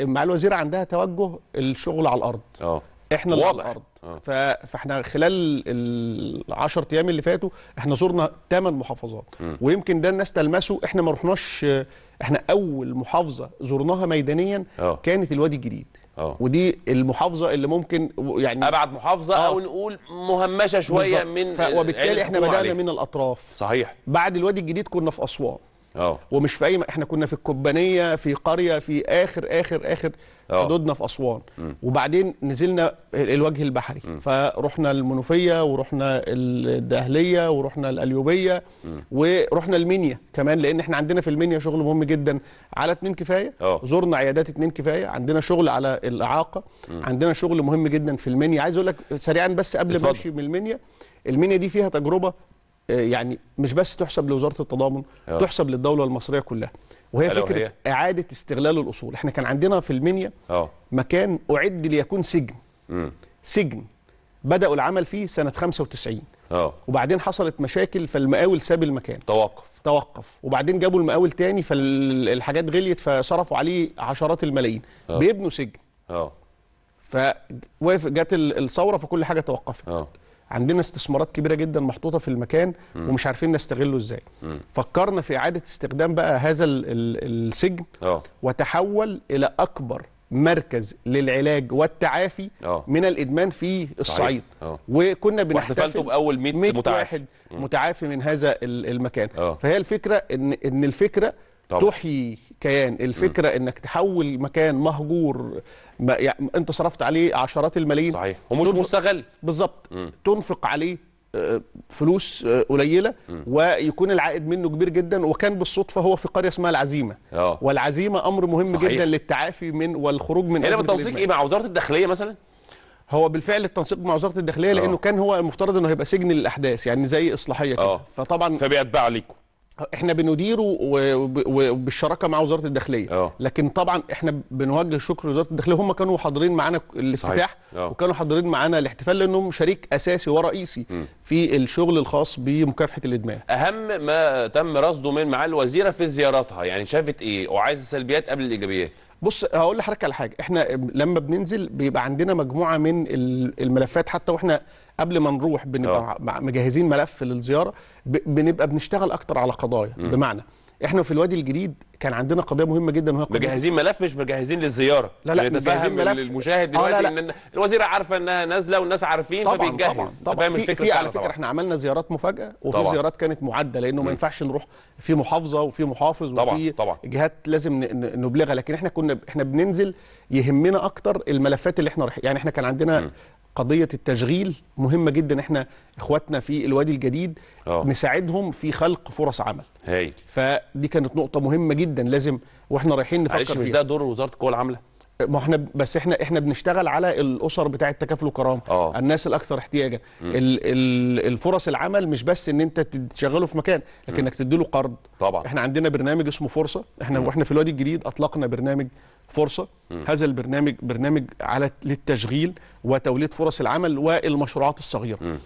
مع الوزير عندها توجه الشغل على الارض اه احنا اللي على الارض أوه. فاحنا خلال ال 10 ايام اللي فاتوا احنا زرنا ثمان محافظات م. ويمكن ده الناس تلمسه احنا ما رحناش احنا اول محافظه زرناها ميدانيا أوه. كانت الوادي الجديد أوه. ودي المحافظه اللي ممكن يعني ابعد محافظه أوه. او نقول مهمشه شويه بالزبط. من وبالتالي احنا بدانا عليه. من الاطراف صحيح بعد الوادي الجديد كنا في اسوان اه ومش في اي م... احنا كنا في الكبانيه في قريه في اخر اخر اخر اه. حدودنا في اسوان م. وبعدين نزلنا الوجه البحري م. فرحنا المنوفيه ورحنا الدهليه ورحنا الاليوبيه م. ورحنا المنيا كمان لان احنا عندنا في المنيا شغل مهم جدا على اتنين كفايه أوه. زرنا عيادات اتنين كفايه عندنا شغل على الاعاقه م. عندنا شغل مهم جدا في المنيا عايز اقول لك سريعا بس قبل ما امشي من المنيا المنيا دي فيها تجربه آه، يعني مش بس تحسب لوزاره التضامن أوه. تحسب للدوله المصريه كلها وهي فكره هي. اعاده استغلال الاصول احنا كان عندنا في المنيا آه. مكان اعد ليكون سجن م. سجن بداوا العمل فيه سنه 95 أوه. وبعدين حصلت مشاكل فالمقاول ساب المكان توقف توقف وبعدين جابوا المقاول تاني فالحاجات غليت فصرفوا عليه عشرات الملايين أوه. بيبنوا سجن اه فجت جت الثوره فكل حاجه توقفت أوه. عندنا استثمارات كبيره جدا محطوطه في المكان م. ومش عارفين نستغله ازاي م. فكرنا في اعاده استخدام بقى هذا السجن أوه. وتحول الى اكبر مركز للعلاج والتعافي أوه. من الادمان في الصعيد أوه. وكنا بنحتفل باول 100 متعافي واحد متعافي من هذا المكان أوه. فهي الفكره ان ان الفكره طبعا. تحيي كيان الفكره م. انك تحول مكان مهجور ما يعني انت صرفت عليه عشرات الملايين صحيح ومش مستغل بالظبط تنفق عليه آه، فلوس آه، قليله ويكون العائد منه كبير جدا وكان بالصدفه هو في قريه اسمها العزيمه أوه. والعزيمه امر مهم صحيح. جدا للتعافي من والخروج من ازمه التنسيق ايه مع وزاره الداخليه مثلا هو بالفعل التنسيق مع وزاره الداخليه أوه. لانه آه. كان هو المفترض انه هيبقى سجن للاحداث يعني زي اصلاحيه كده فطبعا فبيتبع ليكم احنا بنديره وبالشراكه مع وزاره الداخليه أوه. لكن طبعا احنا بنوجه شكر لوزاره الداخليه هم كانوا حاضرين معانا الافتتاح اه. وكانوا حاضرين معانا الاحتفال لانهم شريك اساسي ورئيسي م. في الشغل الخاص بمكافحه الادمان اهم ما تم رصده من معالي الوزيره في زيارتها يعني شافت ايه وعايز السلبيات قبل الايجابيات بص هقول لحضرتك على حاجه احنا لما بننزل بيبقى عندنا مجموعه من الملفات حتى واحنا قبل ما نروح بنبقى أوه. مجهزين ملف للزياره بنبقى بنشتغل اكتر على قضايا م. بمعنى احنا في الوادي الجديد كان عندنا قضيه مهمه جدا وهي قضيه مجهزين ملف مش مجهزين للزياره لا لا يعني مجهزين ملف للمشاهد دلوقتي آه لا لا. ان الوزيره عارفه انها نازله والناس عارفين طبعًا فبيتجهز طبعا طبعا فاهم الفكره في على فكره احنا عملنا زيارات مفاجاه وفي طبعًا. زيارات كانت معده لانه ما ينفعش نروح في محافظه وفي محافظ طبعًا. وفي طبعًا. جهات لازم نبلغها لكن احنا كنا احنا بننزل يهمنا اكتر الملفات اللي احنا رايحين يعني احنا كان عندنا م. قضيه التشغيل مهمه جدا احنا اخواتنا في الوادي الجديد أوه. نساعدهم في خلق فرص عمل هي. فدي كانت نقطه مهمه جدا لازم واحنا رايحين نفكر فيها مش ده دور وزاره القوى العامله ما احنا بس احنا احنا بنشتغل على الاسر بتاعه تكافل وكرامه أوه. الناس الاكثر احتياجا ال ال الفرص العمل مش بس ان انت تشغله في مكان لكنك تديله قرض طبعا احنا عندنا برنامج اسمه فرصه احنا م. واحنا في الوادي الجديد اطلقنا برنامج فرصه م. هذا البرنامج برنامج على للتشغيل وتوليد فرص العمل والمشروعات الصغيره م.